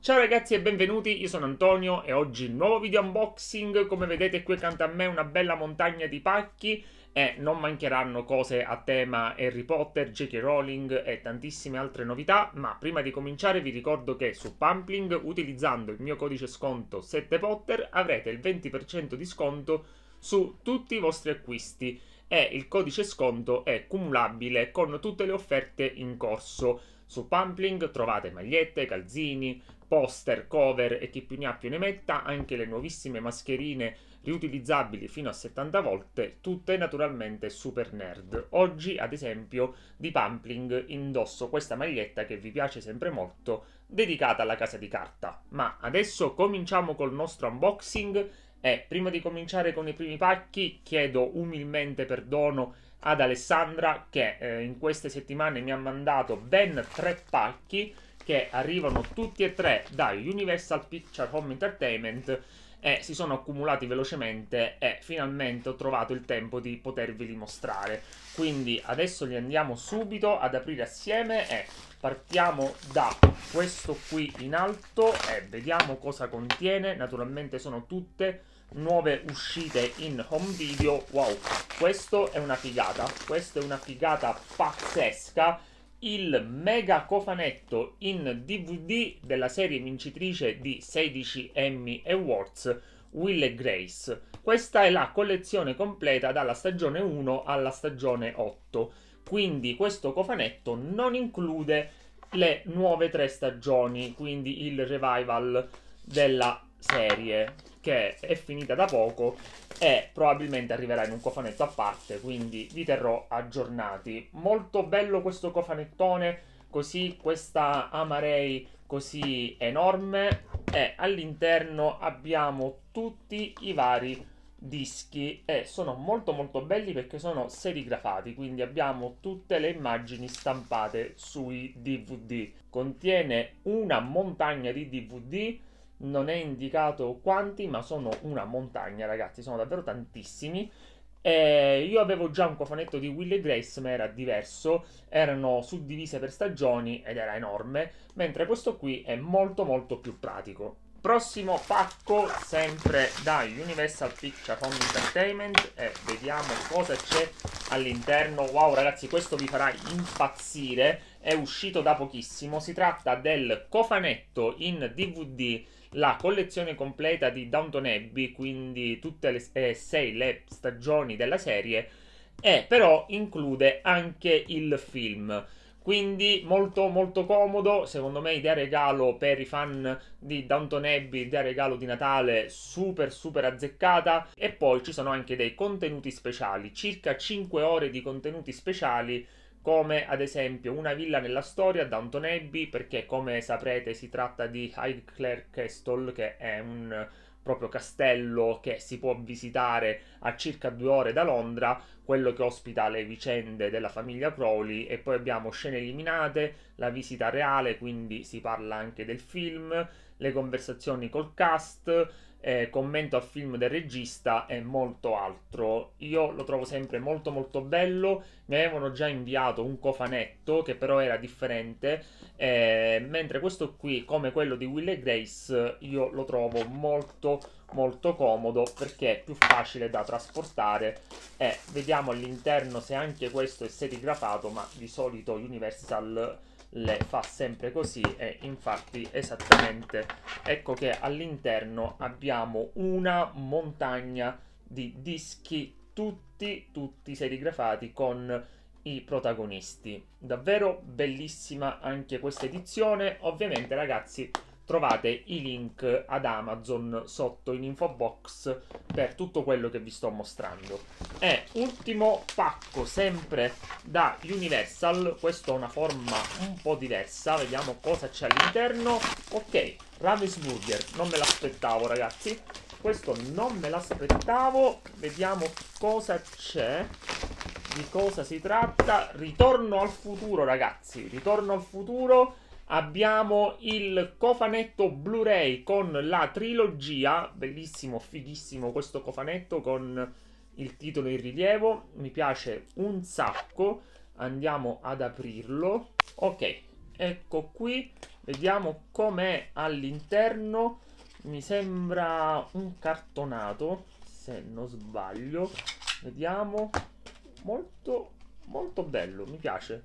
Ciao ragazzi e benvenuti, io sono Antonio e oggi nuovo video unboxing, come vedete qui accanto a me una bella montagna di pacchi e non mancheranno cose a tema Harry Potter, J.K. Rowling e tantissime altre novità, ma prima di cominciare vi ricordo che su Pumpling utilizzando il mio codice sconto 7Potter avrete il 20% di sconto su tutti i vostri acquisti e il codice sconto è cumulabile con tutte le offerte in corso. Su Pampling trovate magliette, calzini, poster, cover e chi più ne ha più ne metta, anche le nuovissime mascherine riutilizzabili fino a 70 volte, tutte naturalmente super nerd. Oggi, ad esempio, di Pampling indosso questa maglietta che vi piace sempre molto, dedicata alla casa di carta. Ma adesso cominciamo col nostro unboxing e prima di cominciare con i primi pacchi chiedo umilmente perdono ad Alessandra che eh, in queste settimane mi ha mandato ben tre pacchi che arrivano tutti e tre da Universal Picture Home Entertainment e si sono accumulati velocemente e finalmente ho trovato il tempo di poterveli mostrare. Quindi adesso li andiamo subito ad aprire assieme e partiamo da questo qui in alto e vediamo cosa contiene. Naturalmente sono tutte nuove uscite in home video. Wow, questo è una figata, questa è una figata pazzesca. Il mega cofanetto in DVD della serie vincitrice di 16 Emmy Awards, Will e Grace. Questa è la collezione completa dalla stagione 1 alla stagione 8. Quindi questo cofanetto non include le nuove tre stagioni, quindi il revival della serie che è finita da poco e probabilmente arriverà in un cofanetto a parte, quindi vi terrò aggiornati. Molto bello questo cofanettone, così questa Amarei così enorme e all'interno abbiamo tutti i vari dischi e sono molto molto belli perché sono serigrafati quindi abbiamo tutte le immagini stampate sui dvd contiene una montagna di dvd non è indicato quanti, ma sono una montagna, ragazzi, sono davvero tantissimi. Eh, io avevo già un cofanetto di Will e Grace, ma era diverso, erano suddivise per stagioni ed era enorme, mentre questo qui è molto molto più pratico. Prossimo pacco, sempre da Universal Picture Home Entertainment e vediamo cosa c'è all'interno. Wow ragazzi, questo vi farà impazzire, è uscito da pochissimo, si tratta del cofanetto in DVD la collezione completa di Downton Abbey, quindi tutte le eh, sei le stagioni della serie, e eh, però include anche il film. Quindi molto molto comodo, secondo me idea regalo per i fan di Downton Abbey, idea regalo di Natale super super azzeccata e poi ci sono anche dei contenuti speciali, circa 5 ore di contenuti speciali come ad esempio una villa nella storia, Downton Abbey, perché come saprete si tratta di Highclere Castle, che è un proprio castello che si può visitare a circa due ore da Londra, quello che ospita le vicende della famiglia Crowley e poi abbiamo scene eliminate, la visita reale, quindi si parla anche del film, le conversazioni col cast, eh, commento al film del regista e molto altro. Io lo trovo sempre molto molto bello, mi avevano già inviato un cofanetto che però era differente, eh, mentre questo qui, come quello di Will e Grace, io lo trovo molto molto comodo perché è più facile da trasportare e eh, vediamo all'interno se anche questo è serigrafato ma di solito Universal le fa sempre così e infatti esattamente ecco che all'interno abbiamo una montagna di dischi tutti tutti serigrafati con i protagonisti davvero bellissima anche questa edizione ovviamente ragazzi trovate i link ad Amazon sotto in info box per tutto quello che vi sto mostrando. E ultimo pacco sempre da Universal, questo ha una forma un po' diversa, vediamo cosa c'è all'interno. Ok, Ravensburger, non me l'aspettavo ragazzi, questo non me l'aspettavo, vediamo cosa c'è di cosa si tratta. Ritorno al futuro, ragazzi. Ritorno al futuro Abbiamo il cofanetto Blu-ray con la trilogia, bellissimo, fighissimo questo cofanetto con il titolo in rilievo, mi piace un sacco, andiamo ad aprirlo, ok, ecco qui, vediamo com'è all'interno, mi sembra un cartonato, se non sbaglio, vediamo, molto, molto bello, mi piace,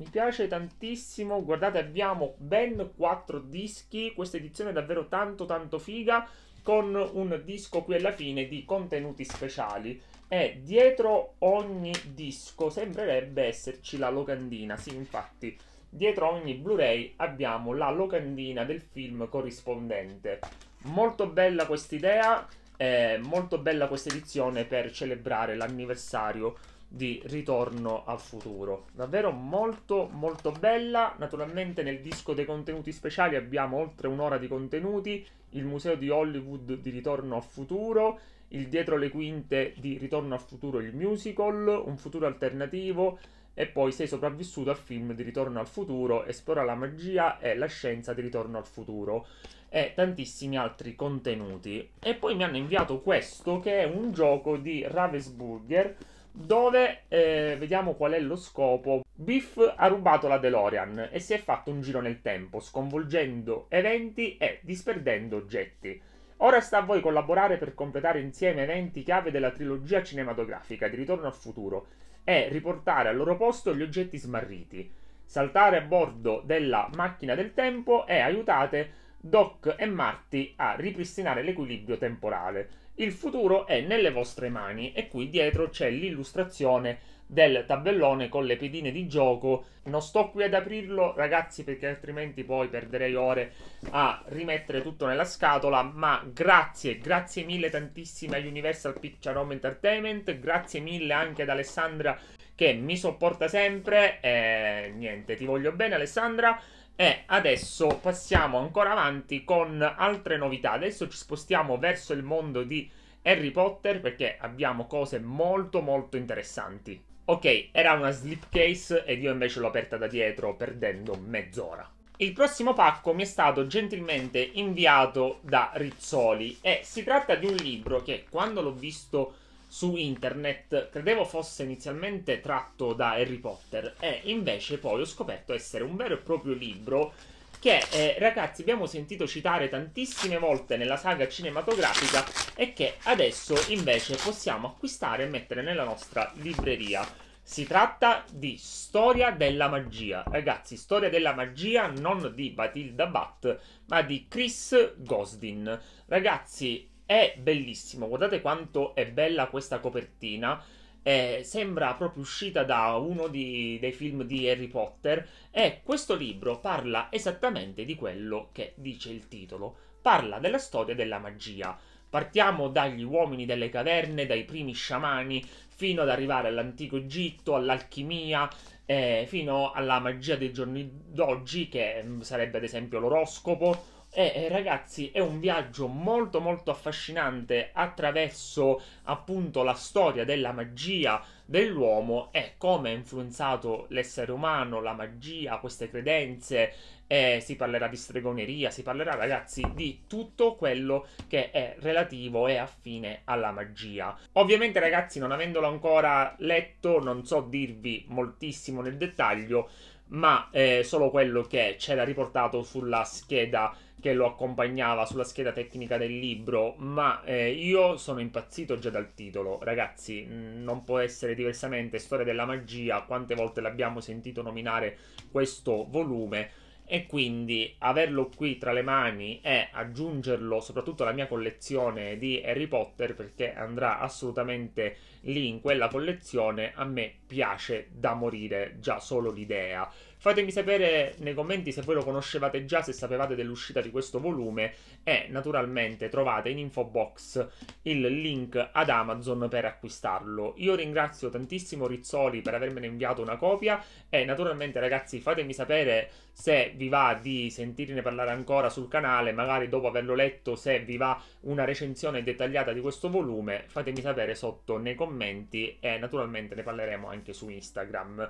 mi piace tantissimo, guardate abbiamo ben 4 dischi, questa edizione è davvero tanto tanto figa, con un disco qui alla fine di contenuti speciali e dietro ogni disco sembrerebbe esserci la locandina, sì infatti dietro ogni Blu-ray abbiamo la locandina del film corrispondente. Molto bella questa idea, eh, molto bella questa edizione per celebrare l'anniversario di Ritorno al futuro. Davvero molto molto bella. Naturalmente nel disco dei contenuti speciali abbiamo oltre un'ora di contenuti, il museo di Hollywood di Ritorno al futuro, il dietro le quinte di Ritorno al futuro il musical, un futuro alternativo e poi sei sopravvissuto al film di Ritorno al futuro, esplora la magia e la scienza di Ritorno al futuro e tantissimi altri contenuti. E poi mi hanno inviato questo che è un gioco di Ravensburger dove eh, vediamo qual è lo scopo. Biff ha rubato la DeLorean e si è fatto un giro nel tempo, sconvolgendo eventi e disperdendo oggetti. Ora sta a voi collaborare per completare insieme eventi chiave della trilogia cinematografica di Ritorno al futuro e riportare al loro posto gli oggetti smarriti. Saltare a bordo della macchina del tempo e aiutate Doc e Marty a ripristinare l'equilibrio temporale. Il futuro è nelle vostre mani e qui dietro c'è l'illustrazione del tabellone con le pedine di gioco. Non sto qui ad aprirlo, ragazzi, perché altrimenti poi perderei ore a rimettere tutto nella scatola. Ma grazie, grazie mille tantissime a Universal Picture Home Entertainment. Grazie mille anche ad Alessandra che mi sopporta sempre. E eh, niente, ti voglio bene, Alessandra. E adesso passiamo ancora avanti con altre novità. Adesso ci spostiamo verso il mondo di Harry Potter perché abbiamo cose molto molto interessanti. Ok, era una slipcase ed io invece l'ho aperta da dietro perdendo mezz'ora. Il prossimo pacco mi è stato gentilmente inviato da Rizzoli e si tratta di un libro che quando l'ho visto su internet. Credevo fosse inizialmente tratto da Harry Potter e invece poi ho scoperto essere un vero e proprio libro che eh, ragazzi abbiamo sentito citare tantissime volte nella saga cinematografica e che adesso invece possiamo acquistare e mettere nella nostra libreria. Si tratta di Storia della magia, ragazzi, Storia della magia non di Batilda Bat, ma di Chris Gosdin. Ragazzi, è bellissimo, guardate quanto è bella questa copertina. Eh, sembra proprio uscita da uno di, dei film di Harry Potter e questo libro parla esattamente di quello che dice il titolo. Parla della storia della magia. Partiamo dagli uomini delle caverne, dai primi sciamani, fino ad arrivare all'antico Egitto, all'alchimia, eh, fino alla magia dei giorni d'oggi, che mm, sarebbe ad esempio l'oroscopo e eh, eh, ragazzi, è un viaggio molto molto affascinante attraverso appunto la storia della magia dell'uomo e come ha influenzato l'essere umano, la magia, queste credenze. Eh, si parlerà di stregoneria, si parlerà ragazzi di tutto quello che è relativo e affine alla magia. Ovviamente ragazzi non avendolo ancora letto non so dirvi moltissimo nel dettaglio, ma eh, solo quello che c'era riportato sulla scheda che lo accompagnava sulla scheda tecnica del libro, ma eh, io sono impazzito già dal titolo. Ragazzi, mm, non può essere diversamente Storia della magia, quante volte l'abbiamo sentito nominare questo volume e quindi averlo qui tra le mani e aggiungerlo soprattutto alla mia collezione di Harry Potter perché andrà assolutamente lì in quella collezione, a me piace da morire già solo l'idea. Fatemi sapere nei commenti se voi lo conoscevate già, se sapevate dell'uscita di questo volume e naturalmente trovate in info box il link ad Amazon per acquistarlo. Io ringrazio tantissimo Rizzoli per avermene inviato una copia e naturalmente ragazzi fatemi sapere se vi va di sentirne parlare ancora sul canale, magari dopo averlo letto se vi va una recensione dettagliata di questo volume, fatemi sapere sotto nei commenti e naturalmente ne parleremo anche su Instagram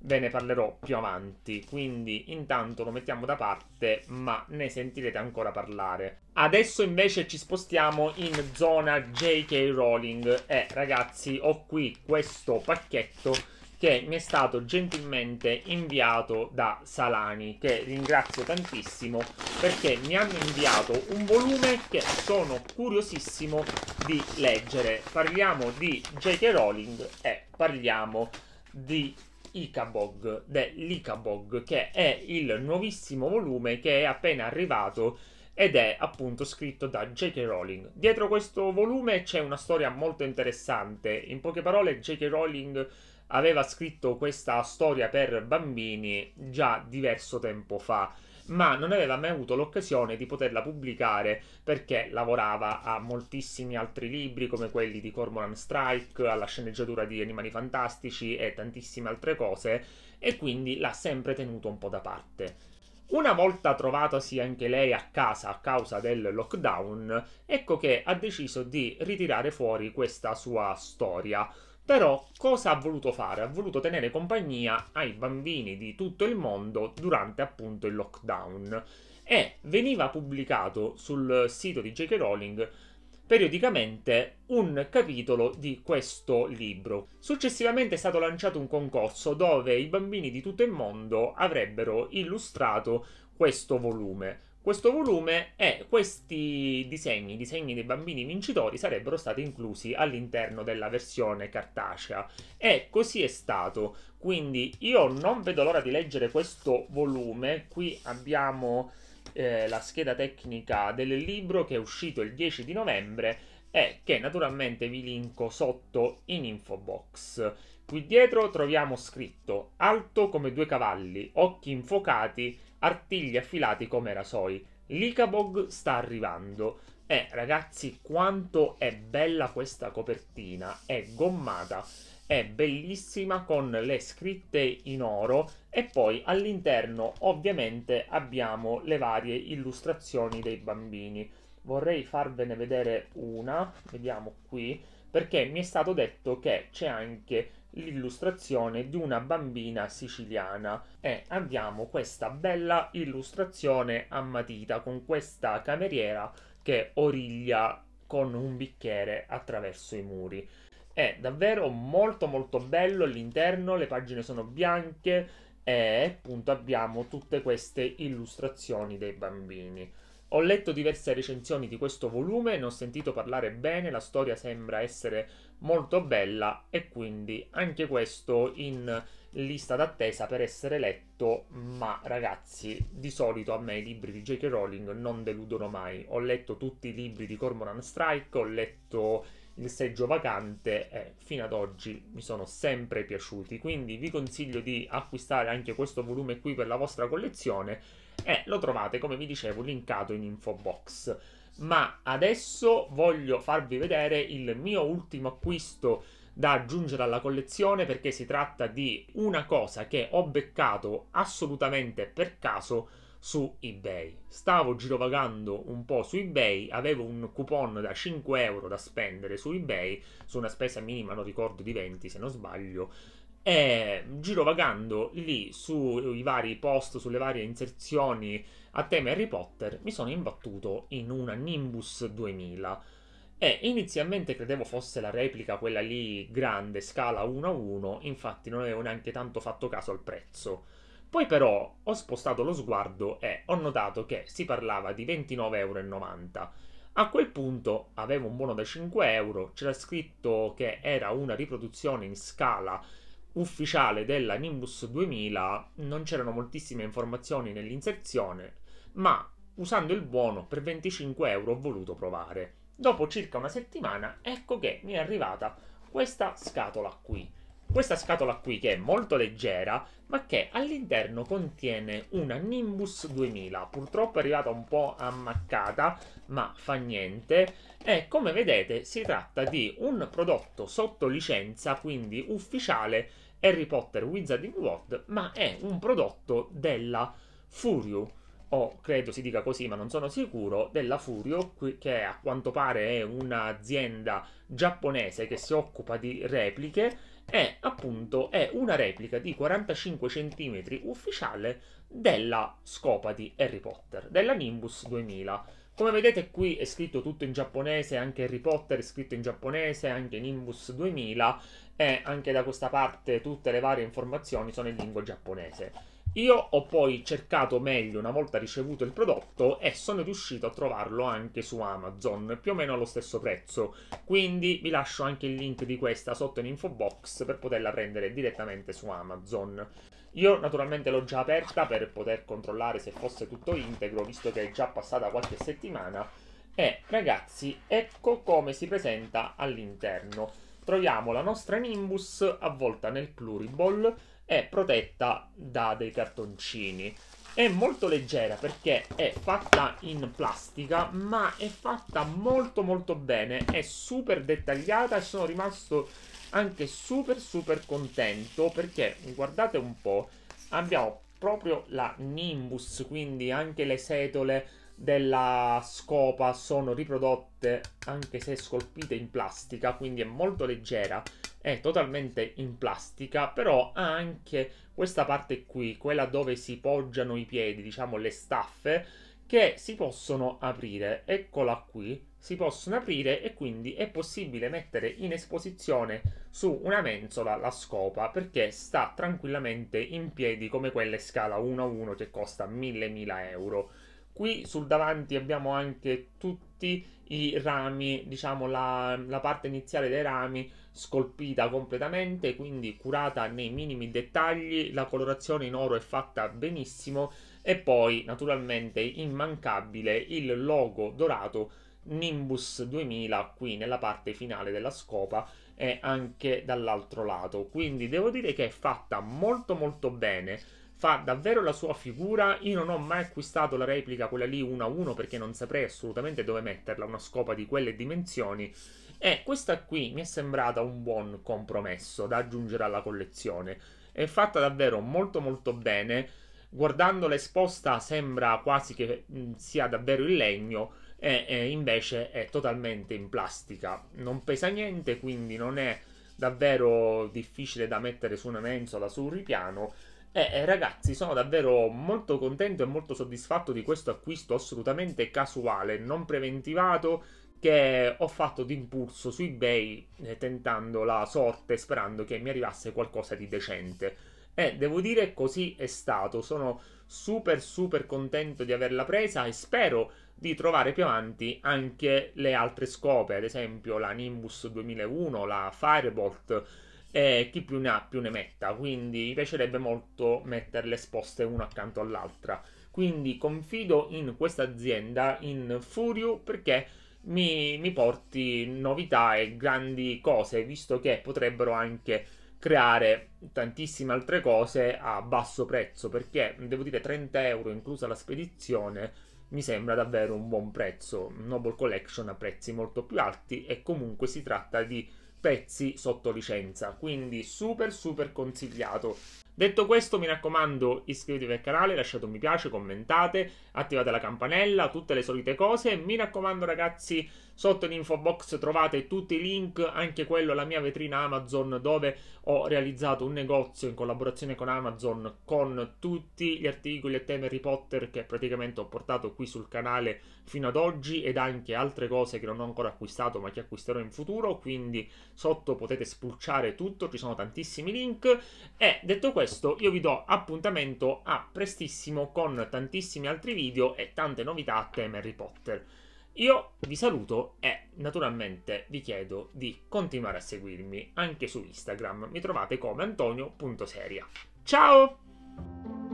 ve ne parlerò più avanti, quindi intanto lo mettiamo da parte, ma ne sentirete ancora parlare. Adesso invece ci spostiamo in zona J.K. Rowling e eh, ragazzi ho qui questo pacchetto che mi è stato gentilmente inviato da Salani, che ringrazio tantissimo perché mi hanno inviato un volume che sono curiosissimo di leggere. Parliamo di J.K. Rowling e parliamo di Icabog dell'Icabog, che è il nuovissimo volume che è appena arrivato ed è appunto scritto da J.K. Rowling. Dietro questo volume c'è una storia molto interessante. In poche parole, J.K. Rowling aveva scritto questa storia per bambini già diverso tempo fa ma non aveva mai avuto l'occasione di poterla pubblicare perché lavorava a moltissimi altri libri come quelli di Cormoran Strike, alla sceneggiatura di Animali Fantastici e tantissime altre cose e quindi l'ha sempre tenuto un po' da parte. Una volta trovatasi anche lei a casa a causa del lockdown, ecco che ha deciso di ritirare fuori questa sua storia però cosa ha voluto fare? Ha voluto tenere compagnia ai bambini di tutto il mondo durante appunto il lockdown e veniva pubblicato sul sito di J.K. Rowling periodicamente un capitolo di questo libro. Successivamente è stato lanciato un concorso dove i bambini di tutto il mondo avrebbero illustrato questo volume. Questo volume e questi disegni, i disegni dei bambini vincitori, sarebbero stati inclusi all'interno della versione cartacea. E così è stato. Quindi io non vedo l'ora di leggere questo volume. Qui abbiamo eh, la scheda tecnica del libro che è uscito il 10 di novembre e che naturalmente vi linko sotto in info box. Qui dietro troviamo scritto alto come due cavalli, occhi infuocati artigli affilati come rasoi. L'Icabog sta arrivando. Eh, ragazzi, quanto è bella questa copertina. È gommata, è bellissima con le scritte in oro e poi all'interno ovviamente abbiamo le varie illustrazioni dei bambini. Vorrei farvene vedere una, vediamo qui, perché mi è stato detto che c'è anche l'illustrazione di una bambina siciliana e abbiamo questa bella illustrazione a matita con questa cameriera che origlia con un bicchiere attraverso i muri. È davvero molto molto bello all'interno, le pagine sono bianche e appunto abbiamo tutte queste illustrazioni dei bambini. Ho letto diverse recensioni di questo volume, ne ho sentito parlare bene, la storia sembra essere molto bella e quindi anche questo in lista d'attesa per essere letto, ma ragazzi, di solito a me i libri di J.K. Rowling non deludono mai. Ho letto tutti i libri di Cormoran Strike, ho letto il seggio vacante e fino ad oggi mi sono sempre piaciuti, quindi vi consiglio di acquistare anche questo volume qui per la vostra collezione e eh, lo trovate, come vi dicevo, linkato in info box. Ma adesso voglio farvi vedere il mio ultimo acquisto da aggiungere alla collezione perché si tratta di una cosa che ho beccato assolutamente per caso su eBay. Stavo girovagando un po' su eBay, avevo un coupon da 5 euro da spendere su eBay, su una spesa minima, non ricordo, di 20 se non sbaglio, e girovagando lì sui vari post, sulle varie inserzioni a tema Harry Potter, mi sono imbattuto in una Nimbus 2000. E inizialmente credevo fosse la replica, quella lì grande, scala 1 a 1, infatti non avevo neanche tanto fatto caso al prezzo. Poi però ho spostato lo sguardo e ho notato che si parlava di 29,90€. A quel punto avevo un buono da 5€, c'era scritto che era una riproduzione in scala ufficiale della Nimbus 2000 non c'erano moltissime informazioni nell'inserzione, ma usando il buono per 25 euro ho voluto provare. Dopo circa una settimana ecco che mi è arrivata questa scatola qui. Questa scatola qui che è molto leggera ma che all'interno contiene una Nimbus 2000 purtroppo è arrivata un po' ammaccata ma fa niente e come vedete si tratta di un prodotto sotto licenza quindi ufficiale Harry Potter Wizarding World ma è un prodotto della Furio o credo si dica così ma non sono sicuro, della Furio, che a quanto pare è un'azienda giapponese che si occupa di repliche è appunto è una replica di 45 cm ufficiale della scopa di Harry Potter, della Nimbus 2000. Come vedete qui è scritto tutto in giapponese, anche Harry Potter è scritto in giapponese, anche Nimbus 2000 e anche da questa parte tutte le varie informazioni sono in lingua giapponese. Io ho poi cercato meglio una volta ricevuto il prodotto e sono riuscito a trovarlo anche su Amazon, più o meno allo stesso prezzo. Quindi vi lascio anche il link di questa sotto in info box per poterla prendere direttamente su Amazon. Io naturalmente l'ho già aperta per poter controllare se fosse tutto integro, visto che è già passata qualche settimana. E ragazzi, ecco come si presenta all'interno. Troviamo la nostra Nimbus avvolta nel pluriball è protetta da dei cartoncini. È molto leggera perché è fatta in plastica, ma è fatta molto molto bene, è super dettagliata e sono rimasto anche super super contento perché guardate un po', abbiamo proprio la Nimbus, quindi anche le setole della scopa sono riprodotte anche se scolpite in plastica, quindi è molto leggera, è totalmente in plastica, però ha anche questa parte qui, quella dove si poggiano i piedi, diciamo le staffe, che si possono aprire, eccola qui, si possono aprire e quindi è possibile mettere in esposizione su una mensola la scopa perché sta tranquillamente in piedi come quelle scala 1 a 1 che costa 1000-1000 euro. Qui sul davanti abbiamo anche tutti i rami, diciamo la, la parte iniziale dei rami scolpita completamente, quindi curata nei minimi dettagli, la colorazione in oro è fatta benissimo e poi naturalmente immancabile il logo dorato Nimbus 2000 qui nella parte finale della scopa e anche dall'altro lato quindi devo dire che è fatta molto molto bene fa davvero la sua figura. Io non ho mai acquistato la replica, quella lì 1 a 1, perché non saprei assolutamente dove metterla, una scopa di quelle dimensioni. E questa qui mi è sembrata un buon compromesso da aggiungere alla collezione. È fatta davvero molto molto bene. Guardandola esposta sembra quasi che mm, sia davvero in legno e, e invece è totalmente in plastica. Non pesa niente, quindi non è davvero difficile da mettere su una mensola, su un ripiano e eh, eh, ragazzi, sono davvero molto contento e molto soddisfatto di questo acquisto assolutamente casuale, non preventivato, che ho fatto d'impulso su eBay eh, tentando la sorte, sperando che mi arrivasse qualcosa di decente. E devo dire così è stato, sono super super contento di averla presa e spero di trovare più avanti anche le altre scope, ad esempio la Nimbus 2001, la Firebolt e chi più ne ha più ne metta, quindi mi piacerebbe molto metterle esposte una accanto all'altra. Quindi confido in questa azienda, in Furio, perché mi, mi porti novità e grandi cose, visto che potrebbero anche creare tantissime altre cose a basso prezzo, perché devo dire 30 euro inclusa la spedizione mi sembra davvero un buon prezzo. Noble Collection a prezzi molto più alti e comunque si tratta di pezzi sotto licenza, quindi super super consigliato. Detto questo, mi raccomando, iscrivetevi al canale, lasciate un mi piace, commentate, attivate la campanella, tutte le solite cose. Mi raccomando, ragazzi, sotto in info box trovate tutti i link, anche quello alla mia vetrina Amazon, dove ho realizzato un negozio in collaborazione con Amazon con tutti gli articoli a tema Harry Potter che praticamente ho portato qui sul canale fino ad oggi ed anche altre cose che non ho ancora acquistato ma che acquisterò in futuro. Quindi sotto potete spulciare tutto, ci sono tantissimi link. E detto questo, questo io vi do appuntamento a prestissimo con tantissimi altri video e tante novità a tema Harry Potter. Io vi saluto e naturalmente vi chiedo di continuare a seguirmi anche su Instagram. Mi trovate come antonio.seria. Ciao!